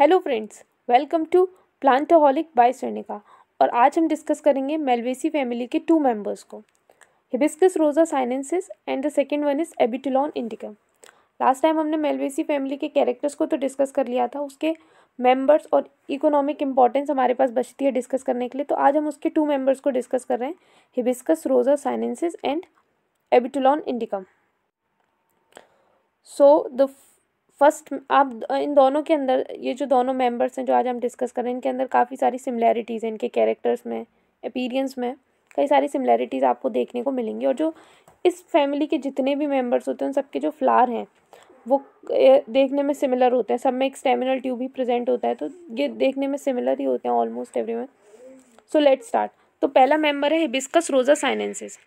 Hello friends welcome to Plantoholic by Sonika और आज हम डिस्कस करेंगे मेलवेसी फैमिली के टू मेंबर्स को hibiscus rosa sinensis and the second one is Abutilon indicum last time हमने Malvaceae family के characters को तो डिस्कस कर लिया था उसके मेंबर्स और इकोनॉमिक इंपॉर्टेंस हमारे पास बचती है डिस्कस करने के लिए तो आज हम उसके टू मेंबर्स को डिस्कस कर रहे हैं hibiscus rosa sinensis and Abutilon indicum so the first आप इन दोनों के अंदर ये जो दोनों मेंबर्स हैं जो आज हम डिस्कस करें इनके अंदर काफ़ी सारी सिमिलैरिटीज़ हैं इनके कैरेक्टर्स में अपीरियंस में कई सारी सिमिलैरिटीज़ आपको देखने को मिलेंगी और जो इस फैमिली के जितने भी मेम्बर्स होते हैं उन सबके जो फ्लार हैं वो देखने में सिमिलर होते हैं सब में एक स्टेमिनल ट्यूब ही प्रेजेंट होता है तो ये देखने में सिमिलर ही होते हैं almost every so let start तो पहला मेम्बर है हिबिस्कस रोज़ा साइनेंसिस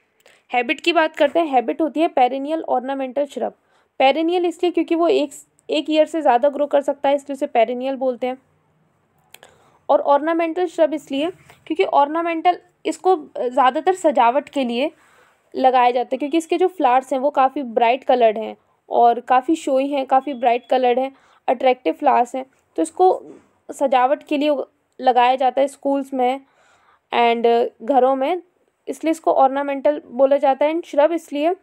हैबिट की बात करते हैं हैबिट होती है पेरेनियल ऑर्नामेंटल श्रब पेरेनियल इसलिए क्योंकि वो एक एक ईयर से ज़्यादा ग्रो कर सकता है इसलिए उसे पेरिनियल बोलते हैं और ऑर्नामेंटल श्रब इसलिए क्योंकि ऑर्नामेंटल इसको ज़्यादातर सजावट के लिए लगाया जाता है क्योंकि इसके जो फ्लावर्स हैं वो काफ़ी ब्राइट कलर्ड हैं और काफ़ी शोई हैं काफ़ी ब्राइट कलर्ड हैं अट्रैक्टिव फ्लावर्स हैं तो इसको सजावट के लिए लगाया जाता है स्कूल्स में एंड घरों में इसलिए इसको ऑर्नामेंटल बोला जाता है एंड श्रब इसलिए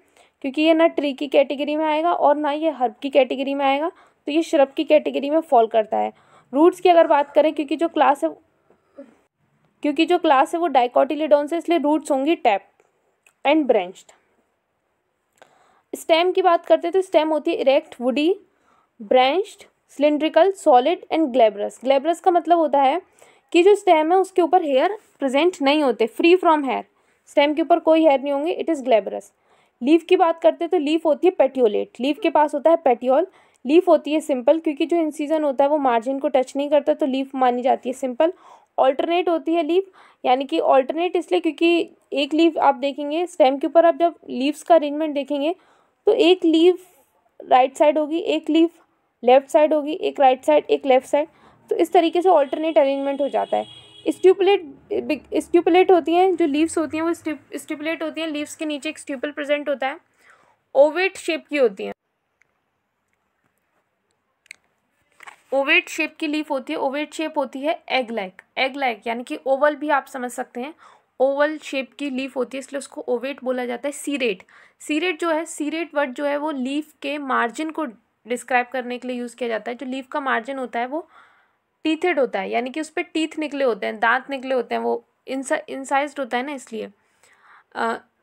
क्योंकि ये ना ट्री की कैटेगरी में आएगा और ना ये हर्ब की कैटेगरी में आएगा तो ये श्रब की कैटेगरी में फॉल करता है रूट्स की अगर बात करें क्योंकि जो क्लास है क्योंकि जो क्लास है वो डाइकॉटिलीडोन्स है इसलिए रूट्स होंगी टैप एंड ब्रांच्ड स्टेम की बात करते हैं तो स्टेम होती है erect woody branched cylindrical solid and glabrous glabrous का मतलब होता है कि जो स्टेम है उसके ऊपर हेयर प्रेजेंट नहीं होते फ्री फ्रॉम हेयर स्टेम के ऊपर कोई हेयर नहीं होंगे इट इज़ ग्लेबरस लीफ की बात करते हैं तो लीफ होती है पेटियोलेट लीफ के पास होता है पेटियोल लीफ होती है सिंपल क्योंकि जो इंसीजन होता है वो मार्जिन को टच नहीं करता तो लीफ मानी जाती है सिंपल ऑल्टरनेट होती है लीफ यानी कि ऑल्टरनेट इसलिए क्योंकि एक लीफ आप देखेंगे स्टेम के ऊपर आप जब लीव्स का अरेंजमेंट देखेंगे तो एक लीव राइट साइड होगी एक लीव लेफ्ट साइड होगी एक राइट साइड एक लेफ्ट साइड तो इस तरीके से ऑल्टरनेट अरेंजमेंट हो जाता है स्ट्यूपलेट स्ट्यूपलेट होती हैं जो लीव्स होती हैं वो स्ट्यूपलेट होती हैं लीव्स के नीचे एक स्ट्यूपल प्रेजेंट होता है ओवेट शेप की होती हैं ओवेट शेप की लीफ होती है ओवेट शेप होती है एग लाइक एग लाइक यानी कि ओवल भी आप समझ सकते हैं ओवल शेप की लीफ होती है इसलिए उसको ओवेट बोला जाता है सीरेट सीरेट जो है सीरेट वर्ड जो है वो लीफ के मार्जिन को डिस्क्राइब करने के लिए यूज़ किया जाता है जो लीफ का मार्जिन होता है वो टीथेड होता है यानी कि उस पर टीथ निकले होते हैं दांत निकले होते हैं वो इंसा इंसाइज्ड होता है ना इसलिए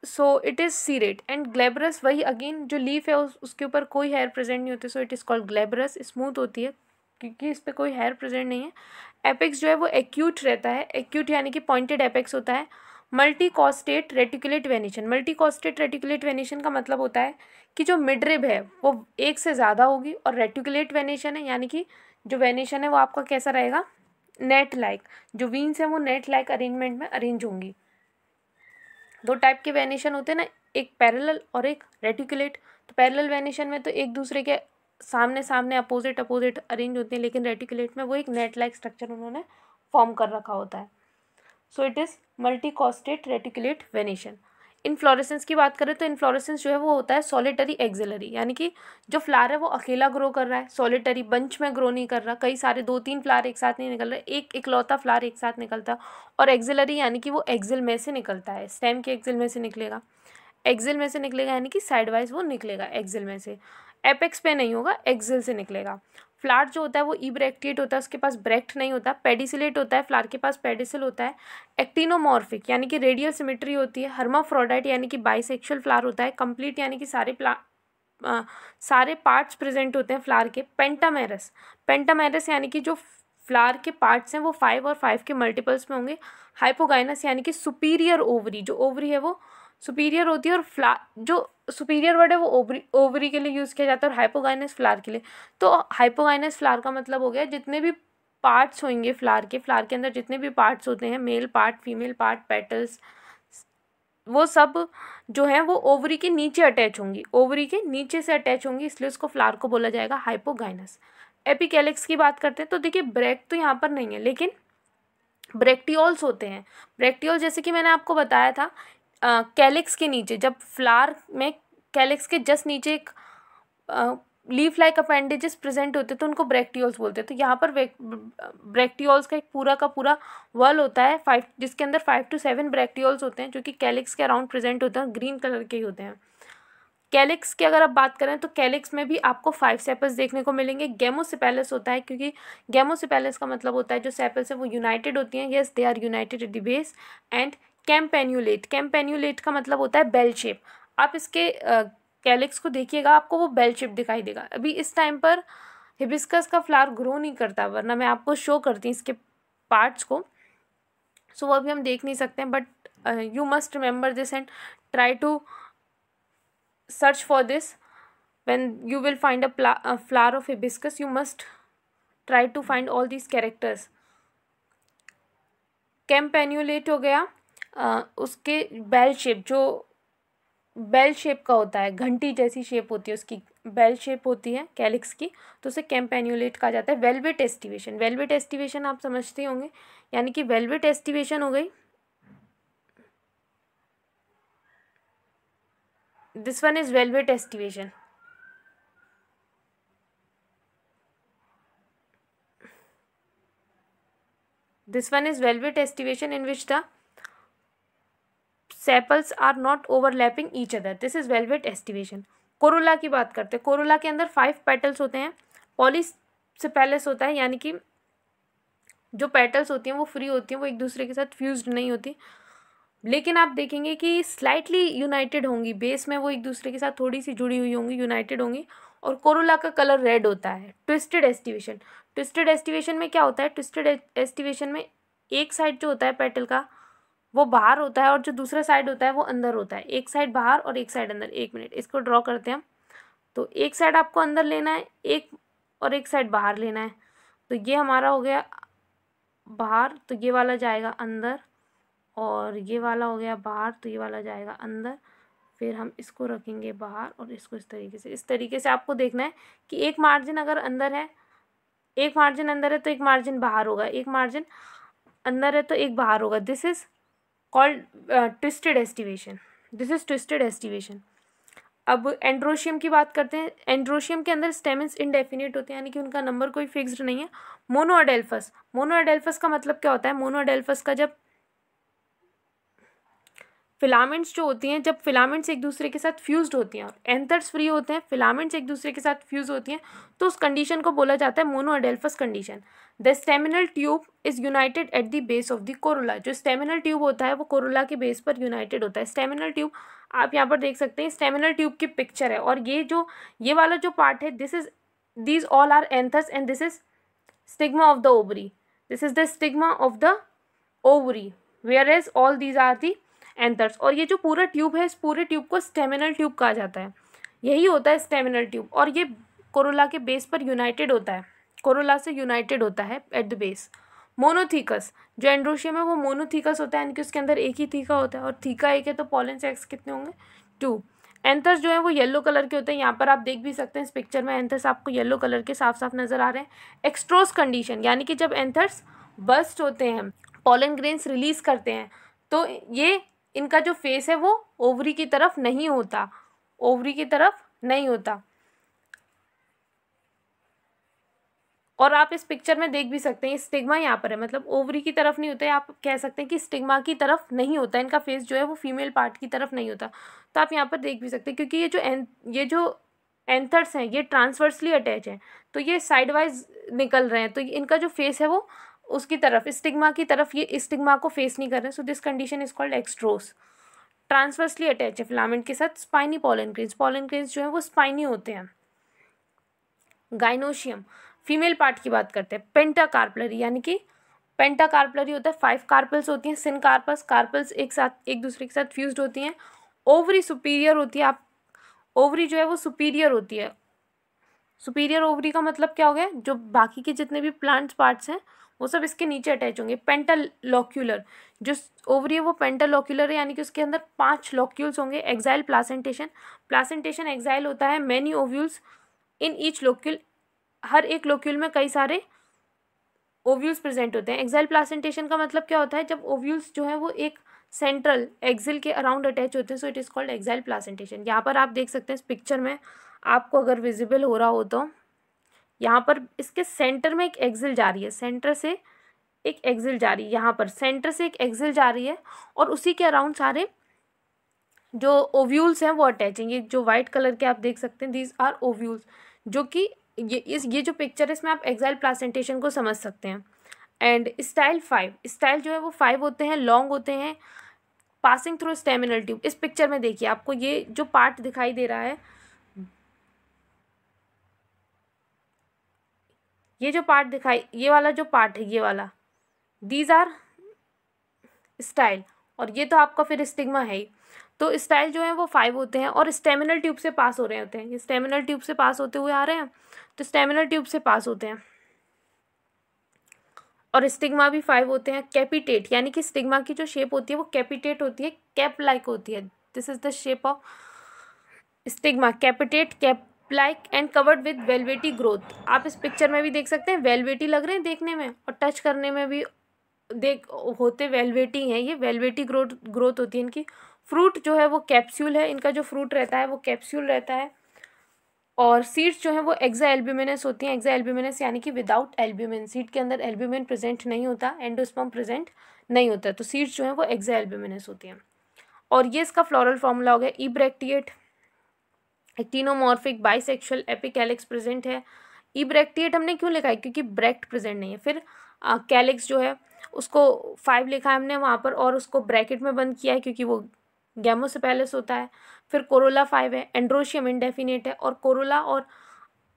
so it is serrate and glabrous वही अगेन जो लीफ है उस, उसके ऊपर कोई हेयर प्रेजेंट नहीं होते so it is called glabrous smooth होती है क्योंकि इस पर कोई हेयर प्रेजेंट नहीं है एपेक्स जो है वो एक्यूट रहता है एक्यूट यानी कि पॉइंटेड एपेक्स होता है multi costate reticulate venation multi costate reticulate venation का मतलब होता है कि जो मिडरिब है वो एक से ज़्यादा होगी और रेटिकुलेट वेनेशन है यानी कि जो वेनेशन है वो आपका कैसा रहेगा नेट लाइक जो वीन्स हैं वो नेट लाइक अरेंजमेंट में अरेंज होंगी दो टाइप के वेनेशन होते हैं ना एक पैरेलल और एक रेटिकुलेट तो पैरेलल वेनेशन में तो एक दूसरे के सामने सामने अपोजिट अपोजिट अरेंज होते हैं लेकिन रेटिकुलेट में वो एक नेट लाइक स्ट्रक्चर उन्होंने फॉर्म कर रखा होता है so it is multi costate reticulate venation inflorescence की बात करें तो इन्फ्लोरेसेंस जो है वो होता है सॉलिटरी एक्जिलरी यानी कि जो फ्लावर है वो अकेला ग्रो कर रहा है सॉलिटरी बंच में ग्रो नहीं कर रहा कई सारे दो तीन फ्लावर एक साथ नहीं निकल रहे एक इकलौता फ्लावर एक साथ निकलता और एक्जिलरी यानी कि वो एक्जिल में से निकलता है स्टेम के एक्जिल में से निकलेगा एक्जिल में से निकलेगा यानी कि साइड वाइज वो निकलेगा एक्जिल में से एपेक्स पे नहीं होगा एक्जिल से निकलेगा फ्लार जो होता है वो ई होता है उसके पास ब्रैक्ट नहीं होता पेडिसिलेट होता है फ्लार के पास पेडिसिल होता है एक्टिनोमॉर्फिक यानी कि रेडियल सिमेट्री होती है हर्माफ्रोडाइट यानी कि बाइसेक्शुअल फ्लार होता है कंप्लीट यानी कि सारे प्ला आ, सारे पार्ट्स प्रेजेंट होते हैं फ्लार के पेंटामेरस पेंटामेरस यानी कि जो फ्लार के पार्ट्स हैं वो फाइव और फाइव के मल्टीपल्स में होंगे हाइपोगाइनस यानी कि सुपीरियर ओवरी जो ओवरी है वो सुपीरियर होती है और फ्ला जो सुपीरियर वर्ड है वो ओवरी ओवरी के लिए यूज़ किया जाता है और हाइपोगाइनस फ्लार के लिए तो हाइपोगाइनस फ्लार का मतलब हो गया जितने भी पार्ट्स होंगे फ्लार के फ्लार के अंदर जितने भी पार्ट्स होते हैं male part female part petals वो सब जो है वो ओवरी के नीचे अटैच होंगी ओवरी के नीचे से अटैच होंगी इसलिए उसको फ्लार को बोला जाएगा हाइपोगाइनस एपिकेलिक्स की बात करते हैं तो देखिए ब्रेक तो यहाँ पर नहीं है लेकिन ब्रेक्टियोल्स होते हैं ब्रेक्टियोल जैसे कि मैंने आपको बताया था कैलिक्स के नीचे जब फ्लावर में कैलिक्स के जस्ट नीचे एक लीफ लाइक अपेंडेजेस प्रेजेंट होते हैं तो उनको ब्रैक्टियोल्स बोलते हैं तो यहाँ पर ब्रैक्टियोल्स का एक पूरा का पूरा वर्ल होता है फाइव जिसके अंदर फाइव टू सेवन ब्रैक्टियोल्स होते हैं जो कि कैलिक्स के अराउंड प्रेजेंट होते हैं ग्रीन कलर के ही होते हैं कैलिक्स की अगर आप बात करें तो कैलिक्स में भी आपको फाइव सेपल्स देखने को मिलेंगे गेमोसिपेलस होता है क्योंकि गेमोसिपेलस का मतलब होता है जो सेपल्स है वो यूनाइटेड होती हैं yes they are united at the base and campanulate campanulate का मतलब होता है बेल शेप आप इसके कैलिक्स को देखिएगा आपको वो बेल शेप दिखाई देगा अभी इस टाइम पर हिबिस्कस का फ्लावर ग्रो नहीं करता वरना मैं आपको शो करती इसके पार्ट्स को सो वो अभी हम देख नहीं सकते but you must remember this and try to search for this when you will find a flower of hibiscus you must try to find all these characters campanulate हो गया उसके बेल शेप जो बेल शेप का होता है घंटी जैसी shape होती है उसकी बेल शेप होती है कैलिक्स की तो उसे कैम्पेन्यूलेट कहा जाता है वेलवेट एस्टिवेशन वेलवेट एस्टिवेशन आप समझते होंगे यानी कि वेलवेट एस्टिवेशन हो गई this one is valvate aestivation this one is valvate aestivation in which the sepals are not overlapping each other this is valvate aestivation corolla की बात करते हैं कोरोला के अंदर फाइव पेटल्स होते हैं पॉलिस से पैलेस होता है यानी कि जो पेटल्स होती हैं वो फ्री होती हैं वो एक दूसरे के साथ फ्यूज नहीं होती लेकिन आप देखेंगे कि स्लाइटली यूनाइटेड होंगी बेस में वो एक दूसरे के साथ थोड़ी सी जुड़ी हुई होंगी यूनाइटेड होंगी और कोरोला का कलर रेड होता है ट्विस्टेड एस्टिवेशन ट्विस्टेड एस्टिवेशन में क्या होता है ट्विस्टेड एस्टिवेशन में एक साइड जो होता है पेटल का वो बाहर होता है और जो दूसरा साइड होता है वो अंदर होता है एक साइड बाहर और एक साइड अंदर एक मिनट इसको ड्रॉ करते हैं हम तो एक साइड आपको अंदर लेना है एक और एक साइड बाहर लेना है तो ये हमारा हो गया बाहर तो ये वाला जाएगा अंदर और ये वाला हो गया बाहर तो ये वाला जाएगा अंदर फिर हम इसको रखेंगे बाहर और इसको इस तरीके से इस तरीके से आपको देखना है कि एक मार्जिन अगर अंदर है एक मार्जिन अंदर है तो एक मार्जिन बाहर होगा एक मार्जिन अंदर है तो एक बाहर होगा this is called twisted aestivation this is twisted aestivation अब एंड्रोशियम की बात करते हैं एंड्रोशियम के अंदर स्टेमिन इनडेफिनेट होते हैं यानी कि उनका नंबर कोई फिक्स्ड नहीं है मोनोअडेल्फस मोनोअडेल्फस का मतलब क्या होता है मोनोअडेल्फस का जब फिलामेंट्स जो होती हैं जब फिलामेंट्स एक दूसरे के साथ फ्यूज्ड होती हैं और एंथर्स फ्री होते हैं फिलामेंट्स एक दूसरे के साथ फ्यूज होती हैं तो उस कंडीशन को बोला जाता है monadelphous condition the staminal tube is united at the base of the corolla जो स्टेमिनल ट्यूब होता है वो कोरोला के बेस पर यूनाइटेड होता है स्टेमिनल ट्यूब आप यहाँ पर देख सकते हैं स्टेमिनल ट्यूब की पिक्चर है और ये जो ये वाला जो पार्ट है this is this all are anthers and this is stigma of the ovary this is the stigma of the ovary whereas all these are the anthers और ये जो पूरा ट्यूब है इस पूरे ट्यूब को स्टेमिनल ट्यूब कहा जाता है यही होता है स्टेमिनल ट्यूब और ये कोरोला के बेस पर यूनाइटेड होता है कोरोला से यूनाइटेड होता है एट द बेस मोनोथीकस जो एंड्रोशियम है वो मोनोथीकस होता है यानी कि उसके अंदर एक ही थीका होता है और थीका एक है तो पॉलन सेक्स कितने होंगे टू एंथर्स जो है वो येलो कलर के होते हैं यहाँ पर आप देख भी सकते हैं इस पिक्चर में एंथर्स आपको येलो कलर के साफ साफ नजर आ रहे हैं एक्सट्रोस कंडीशन यानी कि जब एंथर्स बस्ट होते हैं पॉलन ग्रेन्स रिलीज करते हैं तो ये इनका जो फेस है वो ओवरी की तरफ नहीं होता ओवरी की तरफ नहीं होता और आप इस पिक्चर में देख भी सकते हैं स्टिग्मा यहाँ पर है मतलब ओवरी की तरफ नहीं होता है आप कह सकते हैं कि स्टिग्मा की तरफ नहीं होता इनका फेस जो है वो फीमेल पार्ट की तरफ नहीं होता तो आप यहाँ पर देख भी सकते हैं क्योंकि ये जो एन ये जो एंथर्स हैं ये ट्रांसवर्सली अटैच हैं तो ये साइड वाइज निकल रहे हैं तो इनका जो फेस है वो उसकी तरफ स्टिग्मा की तरफ ये स्टिग्मा को फेस नहीं कर रहे so this condition is called extrorse transversely attach है फिलामेंट के साथ spiny pollen grains pollen grains जो है वो स्पाइनी होते हैं गाइनोशियम फीमेल पार्ट की बात करते हैं पेंटाकार्पलरी यानी कि पेंटाकार्पलरी होता है फाइव कार्पल्स होती हैं सिन कार्पल्स कार्पल्स एक साथ एक दूसरे के साथ फ्यूज होती हैं ओवरी सुपीरियर होती है आप ओवरी जो है वो सुपीरियर होती है सुपीरियर ओवरी का मतलब क्या हो गया जो बाकी के जितने भी प्लांट्स पार्ट्स हैं वो सब इसके नीचे अटैच होंगे पेंटालॉक्यूलर जो ओवरी है वो लॉक्यूलर है यानी कि उसके अंदर पांच लॉक्यूल्स होंगे एक्साइल प्लासेंटेशन प्लासेंटेशन एक्साइल होता है many ovules in each locule हर एक लोक्यूल में कई सारे ओव्यूल्स प्रेजेंट होते हैं एक्साइल प्लासेंटेशन का मतलब क्या होता है जब ओव्यूल्स जो है वो एक सेंट्रल एक्सिल के अराउंड अटैच होते हैं so it is called axile placentation यहाँ पर आप देख सकते हैं इस पिक्चर में आपको अगर विजिबल हो रहा हो तो यहाँ पर इसके सेंटर में एक एक्सिल जा रही है सेंटर से एक एक्सिल जा रही है यहाँ पर सेंटर से एक एक्सिल जा रही है और उसी के अराउंड सारे जो ओव्यूल्स हैं वो अटैचिंग ये जो वाइट कलर के आप देख सकते हैं दीज आर ओव्यूल्स जो कि ये इस ये जो पिक्चर है इसमें आप एग्जाइल प्लासेंटेशन को समझ सकते हैं एंड स्टाइल फाइव स्टाइल जो है वो फाइव होते हैं लॉन्ग होते हैं पासिंग थ्रू स्टेमिनल ट्यूब इस पिक्चर में देखिए आपको ये जो पार्ट दिखाई दे रहा है ये जो पार्ट दिखाई ये वाला जो पार्ट है ये वाला दीज आर स्टाइल और ये तो आपका फिर स्टिग्मा है ही तो स्टाइल जो है वो फाइव होते हैं और स्टेमिनल ट्यूब से पास हो रहे होते हैं ये स्टेमिनल ट्यूब से पास होते हुए आ रहे हैं तो स्टेमिनल ट्यूब से पास होते हैं और स्टिग्मा भी फाइव होते हैं कैपिटेट यानी कि स्टिग्मा की जो शेप होती है वो कैपिटेट होती है कैप लाइक होती है this is the shape of stigma capitate cap black and covered with velvety growth आप इस पिक्चर में भी देख सकते हैं वेलवेटी लग रहे हैं देखने में और टच करने में भी देख होते वेलवेटी हैं ये वेलवेटी ग्रोथ ग्रोथ होती है इनकी फ्रूट जो है वो कैप्सूल है इनका जो फ्रूट रहता है वो कैप्सूल रहता है और सीड्स जो हैं वो एक्जा एल्ब्यूमिनस होती हैं एक्जा एल्ब्यूमिनस यानी कि विदाउट एल्ब्यूमिन सीड के अंदर एल्ब्यूमिन प्रेजेंट नहीं होता एंडोस्पर्म प्रेजेंट नहीं होता तो सीड्स जो हैं वो एग्जा एल्ब्यूमिनस होती हैं और ये इसका फ्लोरल फार्मूला हो गया ebracteate actinomorphic bisexual epicalyx present है ई e ब्रैक्टिएट हमने क्यों लिखा है क्योंकि ब्रैक्ट प्रेजेंट नहीं है फिर कैलेक्स जो है उसको फाइव लिखा है हमने वहाँ पर और उसको ब्रैकेट में बंद किया है क्योंकि वो गैमो से पहले होता है फिर कोरोला फाइव है एंड्रोशियम इनडेफिनेट है और कोरोला और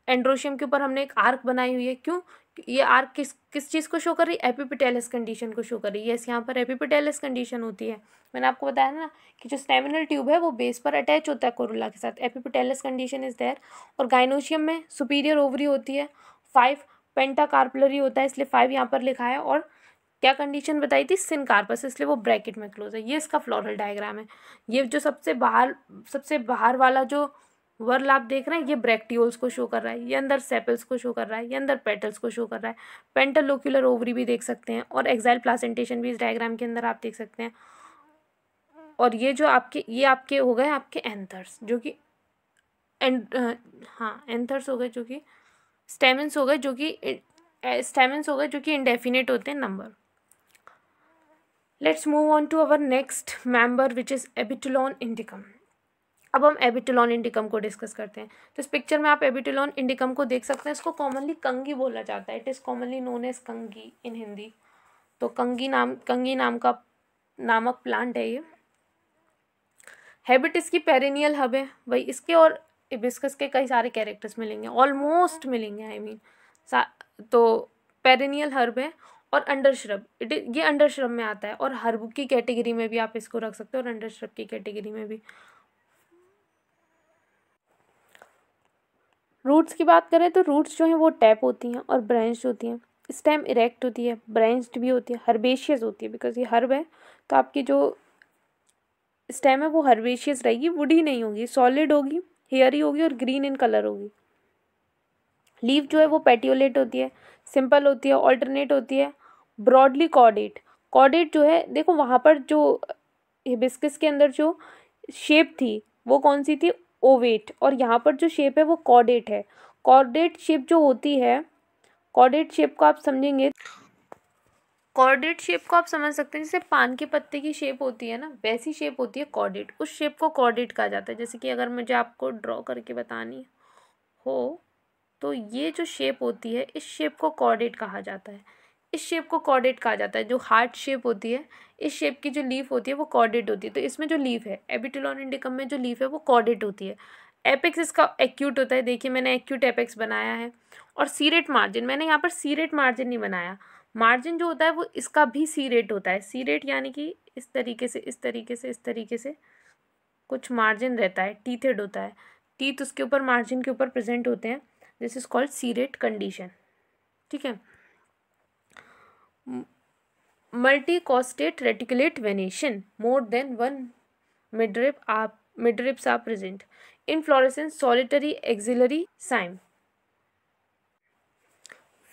एंड्रोशियम के ऊपर हमने एक आर्क बनाई हुई है क्यों ये आर किस किस चीज़ को शो कर रही है एपीपिटेलस कंडीशन को शो कर रही है यस यहाँ पर एपिपिटेलस कंडीशन होती है मैंने आपको बताया ना कि जो स्टेमिनल ट्यूब है वो बेस पर अटैच होता है कोरोला के साथ एपीपिटेलस कंडीशन इज देयर और गाइनोशियम में सुपीरियर ओवरी होती है फाइव पेंटाकार्पलरी होता है इसलिए फाइव यहाँ पर लिखा है और क्या कंडीशन बताई थी सिनकार्पस इसलिए वो ब्रैकेट में क्लोज है ये इसका फ्लोरल डायग्राम है ये जो सबसे बाहर सबसे बाहर वाला जो वर्ल आप देख रहे हैं ये ब्रैक्टियोल्स को शो कर रहा है ये अंदर सेपल्स को शो कर रहा है ये अंदर पेटल्स को शो कर रहा है पेंटलोक्यूलर ओवरी भी देख सकते हैं और एक्साइल प्लासेंटेशन भी इस डायग्राम के अंदर आप देख सकते हैं और ये जो आपके ये आपके हो गए आपके एंथर्स जो कि एंड हाँ एंथर्स हो गए जो कि स्टेमेंस हो गए जो कि स्टेमेंस हो गए जो कि इंडेफिनेट होते हैं number let's move on to our next member which is Abutilon indicum अब हम एबिटोलॉन इंडिकम को डिस्कस करते हैं तो इस पिक्चर में आप एबिटोलॉन इंडिकम को देख सकते हैं इसको कॉमनली कंगी बोला जाता है it is commonly known as kanghi in Hindi तो कंगी नाम कंगी नाम का नामक प्लांट है ये हैबिट इसकी पेरिनियल हब है भाई इसके और इबिस्कस के कई सारे कैरेक्टर्स मिलेंगे ऑलमोस्ट मिलेंगे आई I मीन mean. तो पेरिनियल हर्ब है और अंडर श्रब इट ये अंडर श्रब में आता है और हर्ब की कैटेगरी में भी आप इसको रख सकते हो और अंडर श्रब की कैटेगरी में भी रूट्स की बात करें तो रूट्स जो हैं वो टैप होती हैं और ब्रांच होती हैं स्टेम इरेक्ट होती है ब्रांच्ड भी होती है हर्बेशियस होती है बिकॉज ये हर्ब है तो आपकी जो स्टेम है वो हर्बेशियस रहेगी वुडी नहीं होगी सॉलिड होगी हेयरी होगी और ग्रीन इन कलर होगी लीव जो है वो पेटियोलेट होती है सिंपल होती है ऑल्टरनेट होती है ब्रॉडली कॉडेट कॉडेट जो है देखो वहाँ पर जो हिबिस्किस के अंदर जो शेप थी वो कौन सी थी ओवेट और यहाँ पर जो शेप है वो कॉडेट है कॉर्डेट शेप जो होती है कॉर्डेट शेप को आप समझेंगे कॉर्डेट तो शेप को आप समझ सकते हैं जैसे पान के पत्ते की शेप होती है ना वैसी शेप होती है कॉर्डेट उस शेप को कॉर्डेट कहा जाता है जैसे कि अगर मुझे आपको ड्रॉ करके बतानी हो तो ये जो शेप होती है इस शेप को कॉर्डेट कहा जाता है इस शेप को कॉर्डेट कहा जाता है जो हार्ट शेप होती है इस शेप की जो लीफ होती है वो कॉर्डेट होती है तो इसमें जो लीफ है एबिटिलॉन इंडिकम में जो लीफ है वो कॉर्डेट होती है एपेक्स इसका एक्यूट होता है देखिए मैंने एक्यूट एपेक्स बनाया है और सीरेट मार्जिन मैंने यहाँ पर सीरेट मार्जिन नहीं बनाया मार्जिन जो होता है वो इसका भी सीरेट होता है सीरेट यानी कि इस तरीके से इस तरीके से इस तरीके से कुछ मार्जिन रहता है टीथेड होता है टीथ उसके ऊपर मार्जिन के ऊपर प्रेजेंट होते हैं this is called serrate condition ठीक है reticulate venation more than one midrib आप midribs are present in inflorescence solitary axillary cyme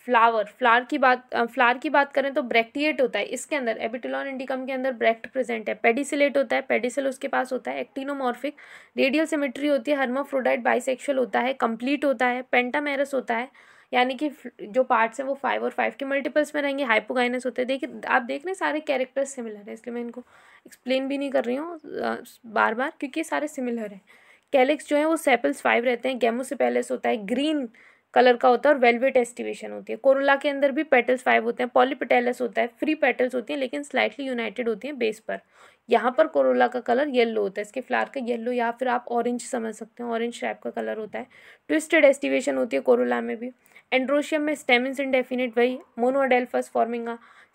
flower flower की बात फ्लावर की बात करें तो ब्रैक्टिएट होता है इसके अंदर एबिटोलॉन इंडिकम के अंदर ब्रैक्ट प्रेजेंट है पेडिसिलेट होता है पेडिसिल उसके पास होता है एक्टिनोमॉर्फिक रेडियल सिमेट्री होती है हर्मोफ्रोडाइट बाइसेक्शुअल होता है कंप्लीट होता है पेंटामेरस होता है यानी कि जो पार्ट्स हैं वो फाइव और फाइव के मल्टीपल्स में रहेंगे हाइपोगाइनस होते हैं देखिए आप देख रहे हैं सारे कैरेक्टर्स सिमिलर हैं इसलिए मैं इनको एक्सप्लेन भी नहीं कर रही हूँ बार बार क्योंकि ये सारे सिमिलर हैं कैलिक्स जो है वो सेपल्स फाइव रहते हैं गैमोसिपेलस होता है ग्रीन कलर का होता है और वेलवेट एस्टिवेशन होती है कोरोला के अंदर भी पेटल्स फाइव होते हैं पॉलीपेटेलस होता है फ्री पेटल्स होती हैं लेकिन स्लाइटली यूनाइटेड होती हैं बेस पर यहाँ पर कोरोला का कलर येलो होता है इसके फ्लावर का येलो या फिर आप ऑरेंज समझ सकते हैं ऑरेंज टाइप का कलर होता है ट्विस्टेड एस्टिवेशन होती है कोरोला में भी एंड्रोशियम में स्टेमिन्स इनडेफिनेट वही monadelphous forming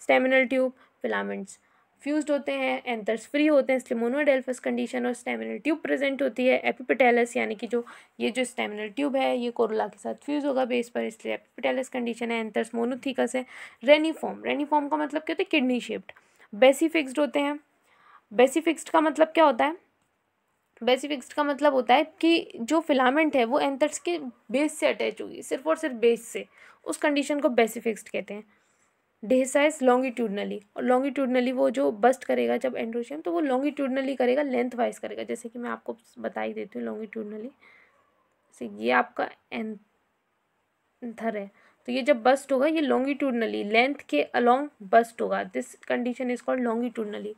staminal tube filaments fuse होते हैं एंथर्स फ्री होते हैं इसलिए मोनोडेल्फस कंडीशन और स्टेमिनल ट्यूब प्रेजेंट होती है एपिपिटेलस यानी कि जो ये जो स्टेमिनल ट्यूब है ये कोरोला के साथ फ्यूज होगा बेस पर इसलिए एपिपिटेलस कंडीशन है एंथर्स मोनोथिकस है रेनीफॉर्म रेनीफॉर्म का मतलब क्या होता है किडनी शेप्ड बेसी फिक्स्ड होते हैं बेसी फिक्स्ड का मतलब क्या होता है बेसिफिक्स्ड का मतलब होता है कि जो फिलामेंट है वो एंथर्स के बेस से अटैच होगी सिर्फ और सिर्फ बेस से उस कंडीशन को बेसिफिक्स्ड कहते हैं डेसाइज लॉन्गिट्यूडनली और लॉन्गिट्यूडनली वो जो बस्ट करेगा जब एंड्रोशियम तो वो लॉन्गिट्यूडनली करेगा लेंथ वाइज करेगा जैसे कि मैं आपको बता ही देती हूँ लॉन्गिट्यूडनली जैसे ये आपका एंथर है तो ये जब बस्ट होगा ये लॉन्गिट्यूडनली लेंथ के अलॉन्ग बस्ट होगा this condition is called longitudinally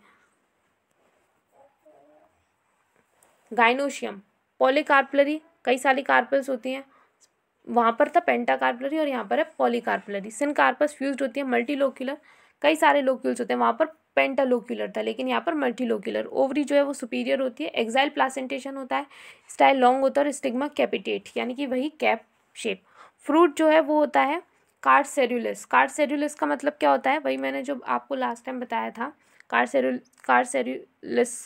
gynoecium polycarpellary कई सारी कार्पल्स होती हैं वहाँ पर था पेंटाकार्पलरी और यहाँ पर है पॉलीकार्पलरी सिनकार्पस फ्यूज होती है मल्टीलोक्यूलर कई सारे लोक्यूल्स होते हैं वहाँ पर पेंटालोक्यूलर था लेकिन यहाँ पर मल्टीलोक्यूलर ओवरी जो है वो सुपीरियर होती है एक्साइल प्लासेंटेशन होता है स्टाइल लॉन्ग होता है और स्टिग्मा कैपिटेट यानी कि वही कैप शेप फ्रूट जो है वो होता है कार्ड कार्ड सेरुलस का मतलब क्या होता है वही मैंने जो आपको लास्ट टाइम बताया था कार्ड कार्ड सेरुलस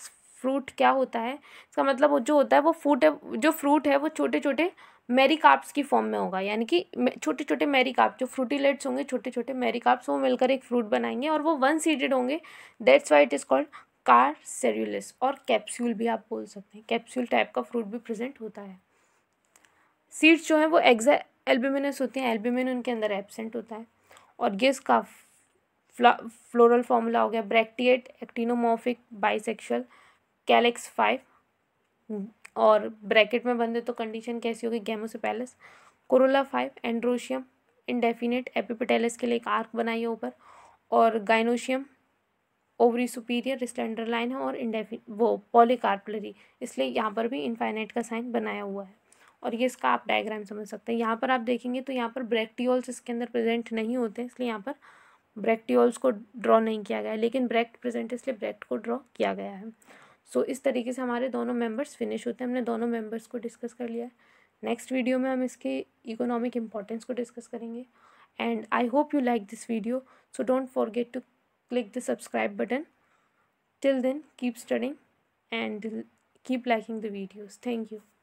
फ्रूट क्या होता है इसका मतलब जो होता है वो फ्रूट है जो फ्रूट है वो छोटे छोटे मेरी काप्स की फॉर्म में होगा यानी कि छोटे छोटे मेरी काप जो फ्रूटीलेट्स होंगे छोटे छोटे मेरी काप्स वो मिलकर एक फ्रूट बनाएंगे और वो वन सीडेड होंगे that's why it is called carcerulus और कैप्सूल भी आप बोल सकते हैं कैप्सूल टाइप का फ्रूट भी प्रेजेंट होता है सीड्स जो हैं वो एग्जा एल्ब्यूमिनस होती हैं एल्ब्यूमिन उनके अंदर एबसेंट होता है और का फ्ला फ्लोरल फॉर्मूला हो गया bracteate actinomorphic bisexual calyx five hmm. और ब्रैकेट में बंद है तो कंडीशन कैसी होगी gamosepalous corolla five androecium indefinite epipetalous के लिए एक आर्क बनाई है ऊपर और gynoecium ovary superior standard line है और इंडेफिन वो पॉलीकार्पलरी इसलिए यहाँ पर भी इनफाइनाइट का साइन बनाया हुआ है और ये इसका आप डायग्राम समझ सकते हैं यहाँ पर आप देखेंगे तो यहाँ पर ब्रैक्टियोल्स इसके अंदर प्रेजेंट नहीं होते इसलिए यहाँ पर ब्रैक्टियोल्स को ड्रॉ नहीं किया गया है लेकिन ब्रैक्ट प्रेजेंट इसलिए ब्रैक्ट को ड्रॉ किया गया है सो so, इस तरीके से हमारे दोनों मेंबर्स फिनिश होते हैं हमने दोनों मेंबर्स को डिस्कस कर लिया है नेक्स्ट वीडियो में हम इसके इकोनॉमिक इंपॉर्टेंस को डिस्कस करेंगे and I hope you like this video so don't forget to click the subscribe button till then keep studying and keep liking the videos thank you